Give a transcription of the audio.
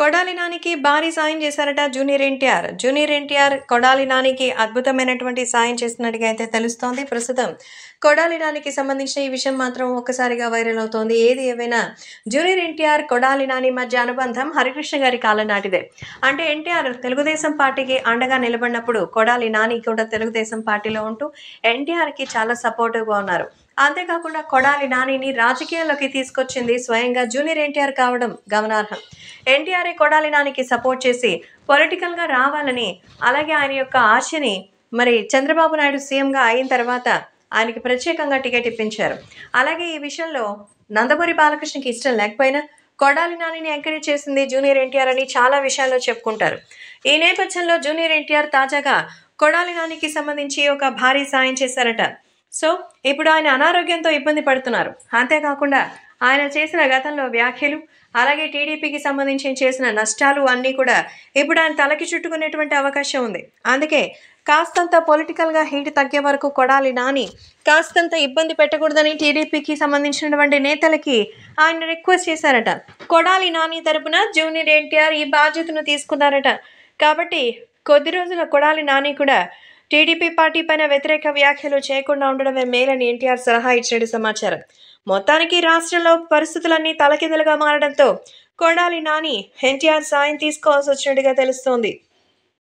కొడాలి నానికి భారీ సాయం చేశారట జూనియర్ ఎన్టీఆర్ జూనియర్ ఎన్టీఆర్ కొడాలి నానికి అద్భుతమైనటువంటి సాయం చేస్తున్నట్టుగా అయితే తెలుస్తోంది ప్రస్తుతం కొడాలి నానికి సంబంధించిన ఈ విషయం మాత్రం ఒక్కసారిగా వైరల్ అవుతోంది ఏది ఏమైనా జూనియర్ ఎన్టీఆర్ కొడాలి నాని మధ్య అనుబంధం హరికృష్ణ గారి కాలం నాటిదే అంటే ఎన్టీఆర్ తెలుగుదేశం పార్టీకి అండగా నిలబడినప్పుడు కొడాలి నాని కూడా తెలుగుదేశం పార్టీలో ఉంటూ ఎన్టీఆర్కి చాలా సపోర్టివ్గా ఉన్నారు అంతేకాకుండా కొడాలి నానిని రాజకీయాల్లోకి తీసుకొచ్చింది స్వయంగా జూనియర్ ఎన్టీఆర్ కావడం గమనార్హం ఎన్టీఆర్ఏ కొడాలి నానికి సపోర్ట్ చేసి పొలిటికల్గా రావాలని అలాగే ఆయన యొక్క ఆశని మరి చంద్రబాబు నాయుడు సీఎంగా అయిన తర్వాత ఆయనకి ప్రత్యేకంగా టికెట్ ఇప్పించారు అలాగే ఈ విషయంలో నందమూరి బాలకృష్ణకి ఇష్టం లేకపోయినా కొడాలి నానిని ఎంకరేజ్ చేసింది జూనియర్ ఎన్టీఆర్ అని చాలా విషయాల్లో చెప్పుకుంటారు ఈ నేపథ్యంలో జూనియర్ ఎన్టీఆర్ తాజాగా కొడాలి నానికి సంబంధించి ఒక భారీ సాయం చేశారట సో ఇప్పుడు ఆయన అనారోగ్యంతో ఇబ్బంది పడుతున్నారు అంతేకాకుండా ఆయన చేసిన గతంలో వ్యాఖ్యలు అలాగే టీడీపీకి సంబంధించి చేసిన నష్టాలు అన్నీ కూడా ఇప్పుడు ఆయన తలకి చుట్టుకునేటువంటి అవకాశం ఉంది అందుకే కాస్తంత పొలిటికల్గా హీట్ తగ్గే వరకు కొడాలి నాని కాస్తంత ఇబ్బంది పెట్టకూడదని టీడీపీకి సంబంధించినటువంటి నేతలకి ఆయన రిక్వెస్ట్ చేశారట కొడాలి నాని తరపున జూనియర్ ఎన్టీఆర్ ఈ బాధ్యతను తీసుకున్నారట కాబట్టి కొద్ది రోజుల కొడాలి నాని కూడా టీడీపీ పార్టీ పైన వ్యతిరేక వ్యాఖ్యలు చేయకుండా ఉండడమే మేలని ఎన్టీఆర్ సలహా ఇచ్చినట్టు సమాచారం మొత్తానికి రాష్ట్రంలో పరిస్థితులన్నీ తలకిందులుగా మారడంతో కొడాలి నాని ఎన్టీఆర్ సాయం తీసుకోవాల్సి వచ్చినట్టుగా తెలుస్తోంది